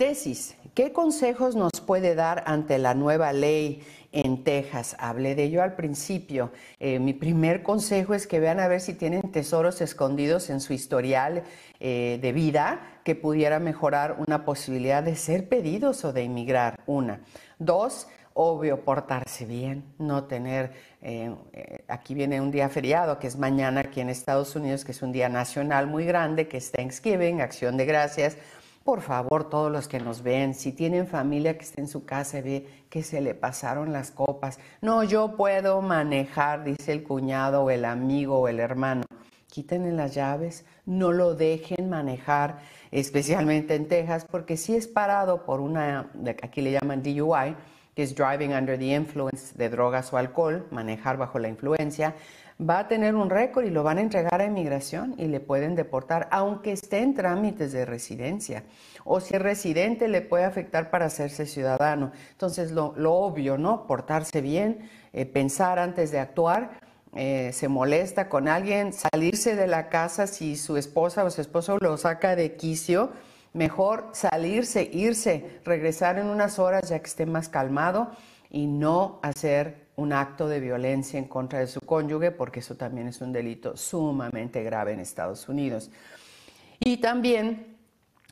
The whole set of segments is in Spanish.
Decis, ¿qué consejos nos puede dar ante la nueva ley en Texas? Hablé de ello al principio. Eh, mi primer consejo es que vean a ver si tienen tesoros escondidos en su historial eh, de vida que pudiera mejorar una posibilidad de ser pedidos o de inmigrar. Una. Dos, obvio, portarse bien, no tener, eh, aquí viene un día feriado, que es mañana aquí en Estados Unidos, que es un día nacional muy grande, que es Thanksgiving, acción de gracias. Por favor, todos los que nos ven, si tienen familia que esté en su casa y ve que se le pasaron las copas, no, yo puedo manejar, dice el cuñado o el amigo o el hermano. Quítenle las llaves, no lo dejen manejar, especialmente en Texas, porque si es parado por una, aquí le llaman DUI, que es driving under the influence de drogas o alcohol, manejar bajo la influencia, va a tener un récord y lo van a entregar a inmigración y le pueden deportar, aunque esté en trámites de residencia. O si es residente, le puede afectar para hacerse ciudadano. Entonces, lo, obvio, ¿no? Portarse bien, eh, pensar antes de actuar. Eh, se molesta con alguien, salirse de la casa si su esposa o su esposo lo saca de quicio, mejor salirse, irse, regresar en unas horas ya que esté más calmado y no hacer un acto de violencia en contra de su cónyuge, porque eso también es un delito sumamente grave en Estados Unidos. Y también,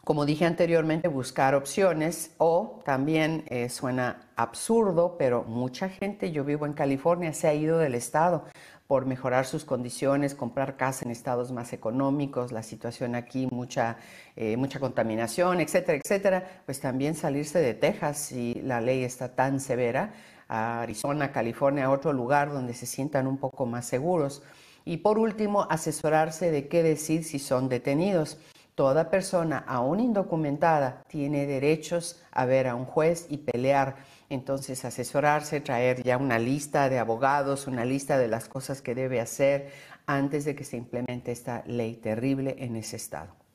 como dije anteriormente, buscar opciones o también eh, suena absurdo, pero mucha gente, yo vivo en California, se ha ido del estado por mejorar sus condiciones, comprar casa en estados más económicos, la situación aquí, mucha, eh, mucha contaminación, etcétera, etcétera, pues también salirse de Texas si la ley está tan severa, a Arizona, California, a otro lugar donde se sientan un poco más seguros. Y por último, asesorarse de qué decir si son detenidos. Toda persona, aún indocumentada, tiene derechos a ver a un juez y pelear. Entonces, asesorarse, traer ya una lista de abogados, una lista de las cosas que debe hacer antes de que se implemente esta ley terrible en ese estado.